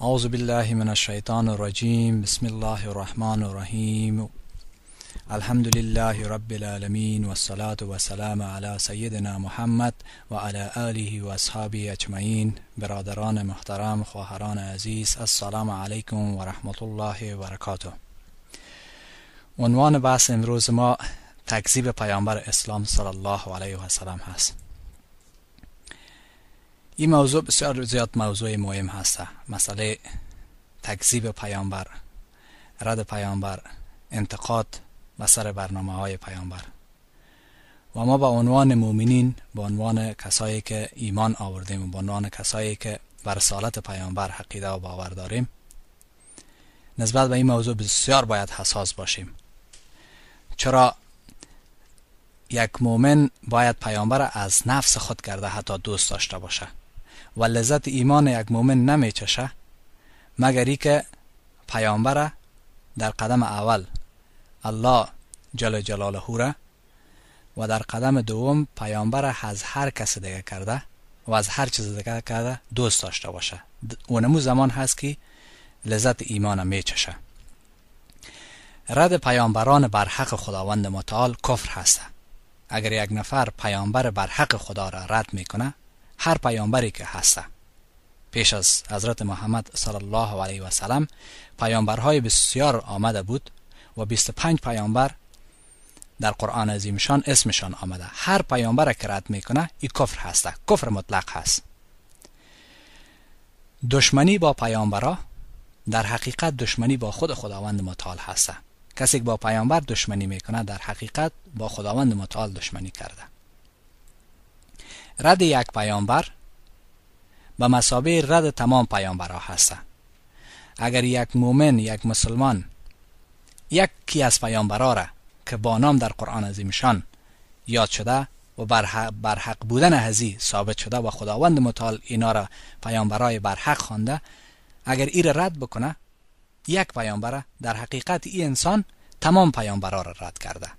اعوذ بالله من الشیطان الرجیم بسم الله الرحمن الرحیم الحمد لله رب العالمین والصلاة والسلام على سیدنا محمد و علی آله و اجمعین برادران محترم خواهران عزیز السلام علیکم و رحمت الله و برکاته عنوان بحث امروز ما تکذیب پیامبر اسلام صلی الله علیه و سلام هست این موضوع بسیار زیاد موضوع مهم هست مسئله تکذیب پیامبر رد پیامبر انتقاد و سر برنامه های پیامبر و ما به عنوان مؤمنین به عنوان کسایی که ایمان آوردیم و به عنوان کسایی که بر رسالت پیامبر حقیده و باور داریم نسبت به این موضوع بسیار باید حساس باشیم چرا یک مؤمن باید پیامبر از نفس خود کرده حتی دوست داشته باشه و لذت ایمان یک مؤمن نمی چشه مگر ای که پیامبر در قدم اول الله جل جلاله را و در قدم دوم پیامبر از هر کس دیگه کرده و از هر چیز دیگه کرده دوست داشته باشه اونمو زمان هست که لذت ایمان می چشه رد پیامبران بر حق خداوند متعال کفر هسته اگر یک نفر پیامبر بر حق خدا را رد میکنه هر پیامبری که هسته پیش از حضرت محمد صلی الله علیه و سلم پیامبرهای بسیار آمده بود و 25 پیامبر در قرآن عظیمشان اسمشان آمده هر پیامبر که رد میکنه ای کفر هسته کفر مطلق هست دشمنی با پیامبرا در حقیقت دشمنی با خود خداوند متعال هسته کسی که با پیامبر دشمنی میکنه در حقیقت با خداوند متعال دشمنی کرده رد یک پیامبر به مسابه رد تمام پیامبرها هسته اگر یک مؤمن یک مسلمان یکی از پیامبرا را که با نام در قرآن عظیمشان یاد شده و برحق بودن هزی ثابت شده و خداوند متعال اینا را پیامبرای برحق خوانده اگر ایر رد بکنه یک پیامبر در حقیقت این انسان تمام پیامبرا را رد کرده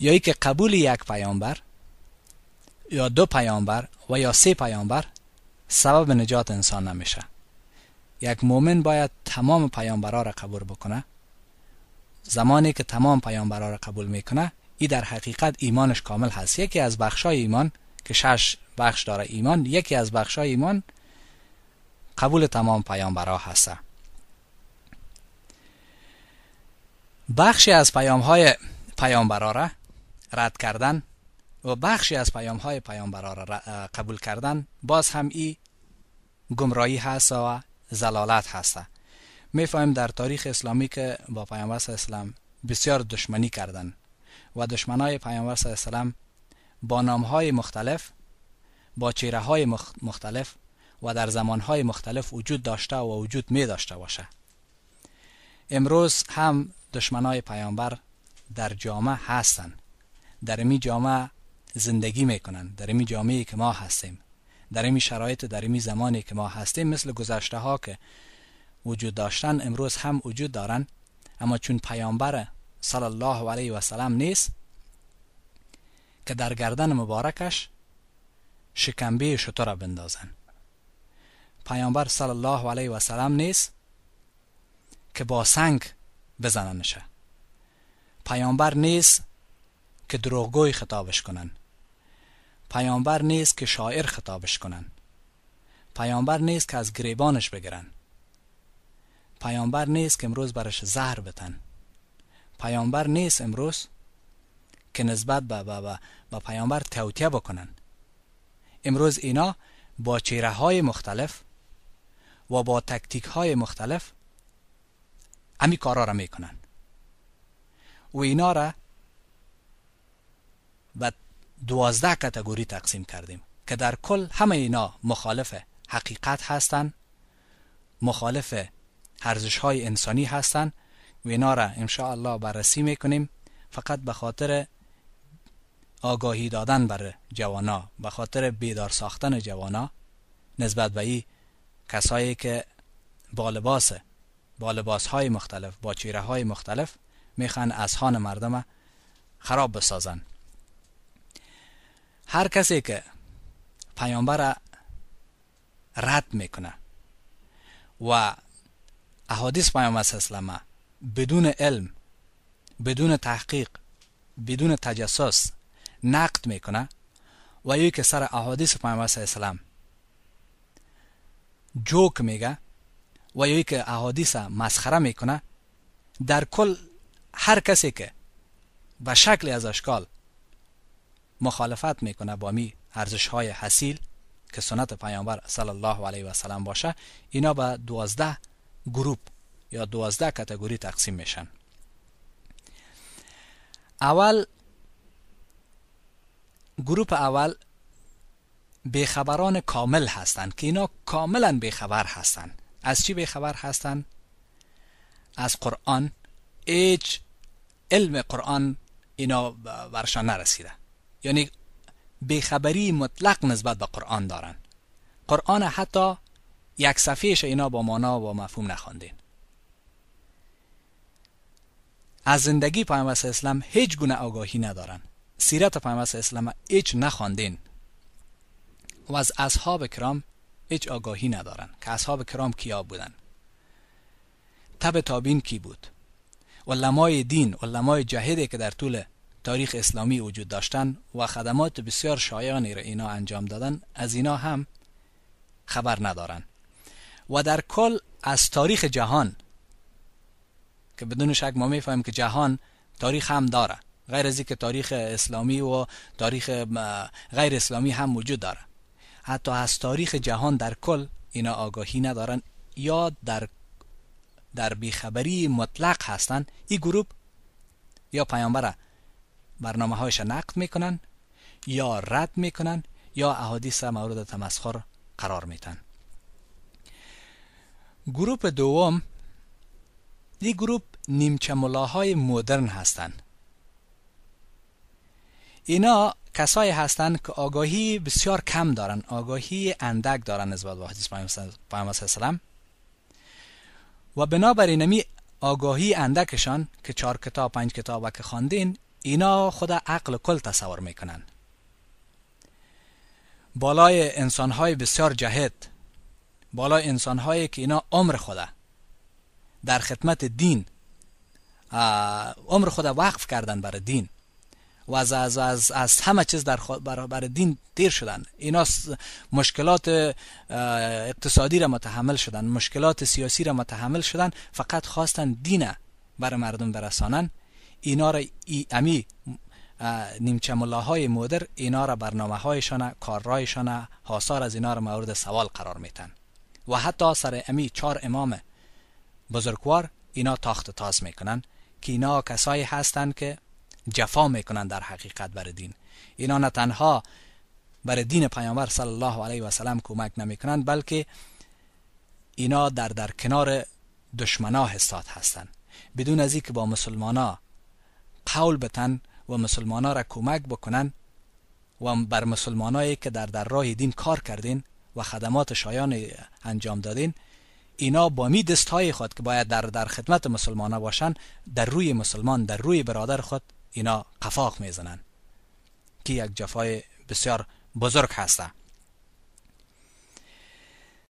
یا ای که قبول یک پیامبر یا دو پیامبر و یا سه پیامبر سبب نجات انسان نمیشه یک مؤمن باید تمام پیامبرا را قبول بکنه زمانی که تمام پیامبرها را قبول میکنه ای در حقیقت ایمانش کامل هست یکی از بخشای ایمان که شش بخش داره ایمان یکی از بخشای ایمان قبول تمام پیامبرها هسته بخشی از پیام های پیامبرا را رد کردن و بخشی از پیام های پیامبرا را قبول کردن باز هم ای گمراهی هست و زلالت هست میفهمیم در تاریخ اسلامی که با پیامبر صلی اسلام بسیار دشمنی کردن و دشمنای پیامبر صلی اسلام با نام های مختلف با چهره های مختلف و در زمان های مختلف وجود داشته و وجود می داشته باشه امروز هم دشمنای پیامبر در جامعه هستند در می جامعه زندگی میکنن در این جامعه که ما هستیم در این شرایط در این زمانی که ما هستیم مثل گذشته ها که وجود داشتن امروز هم وجود دارن اما چون پیامبر صلی الله علیه و سلام نیست که در گردن مبارکش شکنبه شطور بندازن پیامبر صلی الله علیه و سلام نیست که با سنگ بزننشه پیامبر نیست که دروغگوی خطابش کنن پیامبر نیست که شاعر خطابش کنند، پیامبر نیست که از گریبانش بگیرن پیامبر نیست که امروز برش زهر بتن پیامبر نیست امروز که نسبت به پیانبر با پیامبر توتیه بکنن امروز اینا با چیره های مختلف و با تکتیک های مختلف همی کارا را میکنن و اینا را دوازده کتگوری تقسیم کردیم که در کل همه اینا مخالف حقیقت هستند مخالف ارزش های انسانی هستند و اینا را الله بررسی میکنیم فقط به خاطر آگاهی دادن بر جوانا به خاطر بیدار ساختن جوانا نسبت به ای کسایی که بالباس لباس با لباس های مختلف با چیره های مختلف میخوان خان مردم خراب بسازن هر کسی که پیامبر را رد میکنه و احادیث پیامبر اسلامه بدون علم بدون تحقیق بدون تجسس نقد میکنه و یکی که سر احادیث پیامبر اسلام جوک میگه و یکی که احادیث مسخره میکنه در کل هر کسی که به شکل از اشکال مخالفت میکنه با می ارزش های حسیل که سنت پیامبر صلی الله علیه و سلم باشه اینا به دوازده گروپ یا دوازده کتگوری تقسیم میشن اول گروپ اول خبران کامل هستند که اینا کاملا خبر هستند از چی خبر هستند از قرآن هیچ علم قرآن اینا برشان نرسیده یعنی بیخبری مطلق نسبت به قرآن دارن قرآن حتی یک صفحهش اینا با مانا و با مفهوم نخواندین از زندگی پیامبر اسلام هیچ گونه آگاهی ندارن سیرت پیامبر اسلام هیچ نخواندین و از اصحاب کرام هیچ آگاهی ندارن که اصحاب کرام کیا بودن تب تابین کی بود علمای دین علمای جهده که در طول تاریخ اسلامی وجود داشتن و خدمات بسیار شایانی را اینا انجام دادن از اینا هم خبر ندارن و در کل از تاریخ جهان که بدون شک ما میفهمیم که جهان تاریخ هم داره غیر از که تاریخ اسلامی و تاریخ غیر اسلامی هم وجود داره حتی از تاریخ جهان در کل اینا آگاهی ندارن یا در در بیخبری مطلق هستن این گروه یا پیامبره برنامه هایش نقد میکنن یا رد میکنن یا احادیث مورد تمسخر قرار میتن گروپ دوم دی گروپ نیمچه ملاهای مدرن هستند اینا کسایی هستند که آگاهی بسیار کم دارن آگاهی اندک دارن نسبت به حدیث پیامبر وسلم و بنابراین نمی آگاهی اندکشان که چهار کتاب پنج کتاب و که خواندین اینا خود عقل کل تصور میکنن بالای انسانهای بسیار جهد بالای انسانهایی که اینا عمر خوده در خدمت دین عمر خوده وقف کردن برای دین و از, از, از, همه چیز در برابر دین تیر شدن اینا مشکلات اقتصادی را متحمل شدن مشکلات سیاسی را متحمل شدن فقط خواستن دین برای مردم برسانن اینا را ای امی نیمچه های مدر اینا را برنامه هایشان رایشان حاصار از اینا را مورد سوال قرار میتن و حتی سر امی چار امام بزرگوار اینا تاخت تاز میکنن که اینا کسایی هستند که جفا میکنن در حقیقت بر دین اینا نه تنها بر دین پیامبر صلی الله علیه و سلم کمک نمیکنن بلکه اینا در در کنار دشمنا حساد هستند بدون از که با مسلمانا قول بتن و مسلمان را کمک بکنن و بر مسلمانایی که در در راه دین کار کردین و خدمات شایان انجام دادین اینا با می دست های خود که باید در در خدمت مسلمان باشن در روی مسلمان در روی برادر خود اینا قفاق میزنن که یک جفای بسیار بزرگ هسته